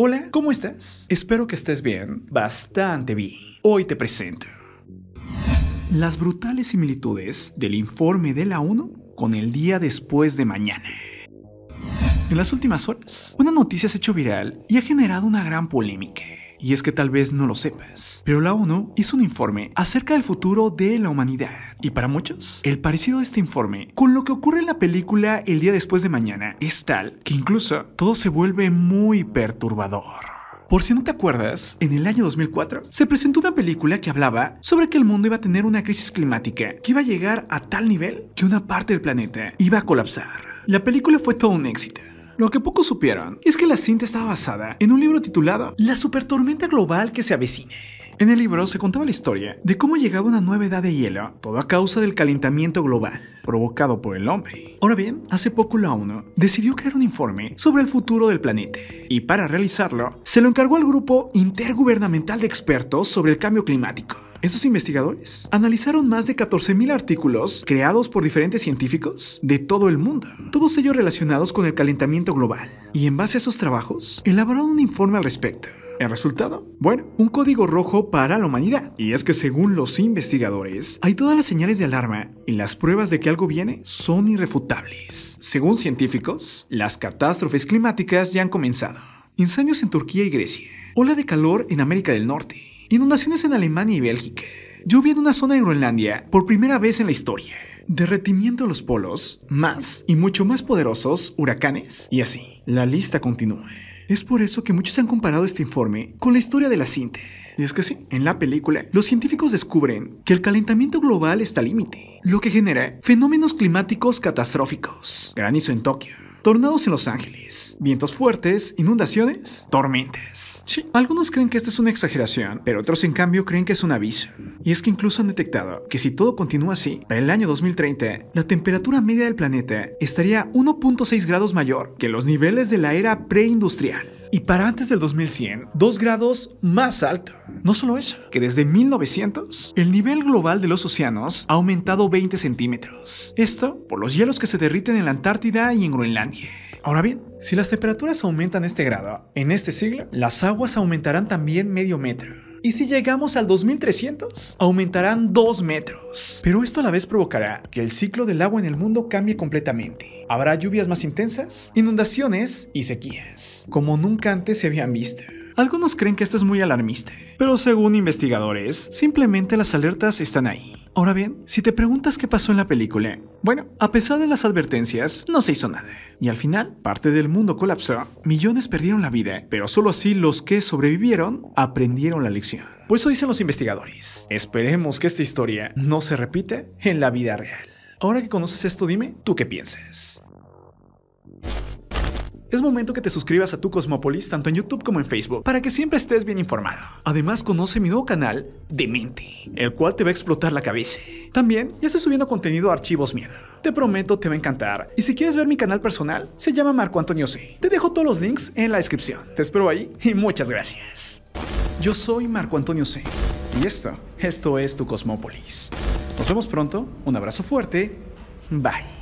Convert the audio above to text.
Hola, ¿cómo estás? Espero que estés bien, bastante bien. Hoy te presento las brutales similitudes del informe de la ONU con el día después de mañana. En las últimas horas, una noticia se ha hecho viral y ha generado una gran polémica y es que tal vez no lo sepas, pero la ONU hizo un informe acerca del futuro de la humanidad. Y para muchos, el parecido de este informe con lo que ocurre en la película El día después de mañana es tal que incluso todo se vuelve muy perturbador. Por si no te acuerdas, en el año 2004 se presentó una película que hablaba sobre que el mundo iba a tener una crisis climática que iba a llegar a tal nivel que una parte del planeta iba a colapsar. La película fue todo un éxito lo que pocos supieron es que la cinta estaba basada en un libro titulado La supertormenta global que se avecine. En el libro se contaba la historia de cómo llegaba una nueva edad de hielo, todo a causa del calentamiento global provocado por el hombre. Ahora bien, hace poco la ONU decidió crear un informe sobre el futuro del planeta y para realizarlo se lo encargó al grupo intergubernamental de expertos sobre el cambio climático. Esos investigadores analizaron más de 14.000 artículos creados por diferentes científicos de todo el mundo, todos ellos relacionados con el calentamiento global, y en base a esos trabajos elaboraron un informe al respecto. ¿El resultado? Bueno, un código rojo para la humanidad. Y es que según los investigadores, hay todas las señales de alarma y las pruebas de que algo viene son irrefutables. Según científicos, las catástrofes climáticas ya han comenzado. Incendios en Turquía y Grecia. Ola de calor en América del Norte Inundaciones en Alemania y Bélgica. Lluvia en una zona de Groenlandia por primera vez en la historia. Derretimiento de los polos, más y mucho más poderosos huracanes. Y así, la lista continúa. Es por eso que muchos han comparado este informe con la historia de la cinta. Y es que sí, en la película, los científicos descubren que el calentamiento global está al límite, lo que genera fenómenos climáticos catastróficos. Granizo en Tokio, Tornados en Los Ángeles, vientos fuertes, inundaciones, tormentas. Sí, algunos creen que esto es una exageración, pero otros en cambio creen que es un aviso. Y es que incluso han detectado que si todo continúa así, para el año 2030, la temperatura media del planeta estaría 1.6 grados mayor que los niveles de la era preindustrial y para antes del 2100, dos grados más alto. No solo eso, que desde 1900, el nivel global de los océanos ha aumentado 20 centímetros. Esto por los hielos que se derriten en la Antártida y en Groenlandia. Ahora bien, si las temperaturas aumentan este grado, en este siglo, las aguas aumentarán también medio metro. Y si llegamos al 2300, aumentarán 2 metros. Pero esto a la vez provocará que el ciclo del agua en el mundo cambie completamente. Habrá lluvias más intensas, inundaciones y sequías, como nunca antes se habían visto. Algunos creen que esto es muy alarmista, pero según investigadores, simplemente las alertas están ahí. Ahora bien, si te preguntas qué pasó en la película, bueno, a pesar de las advertencias, no se hizo nada. Y al final, parte del mundo colapsó, millones perdieron la vida, pero solo así los que sobrevivieron aprendieron la lección. Por eso dicen los investigadores, esperemos que esta historia no se repite en la vida real. Ahora que conoces esto, dime, ¿tú qué piensas? Es momento que te suscribas a tu Cosmópolis, tanto en YouTube como en Facebook para que siempre estés bien informado. Además, conoce mi nuevo canal, mente, el cual te va a explotar la cabeza. También ya estoy subiendo contenido a Archivos Miedo. Te prometo te va a encantar. Y si quieres ver mi canal personal, se llama Marco Antonio C. Te dejo todos los links en la descripción. Te espero ahí y muchas gracias. Yo soy Marco Antonio C. Y esto, esto es tu Cosmópolis. Nos vemos pronto, un abrazo fuerte, bye.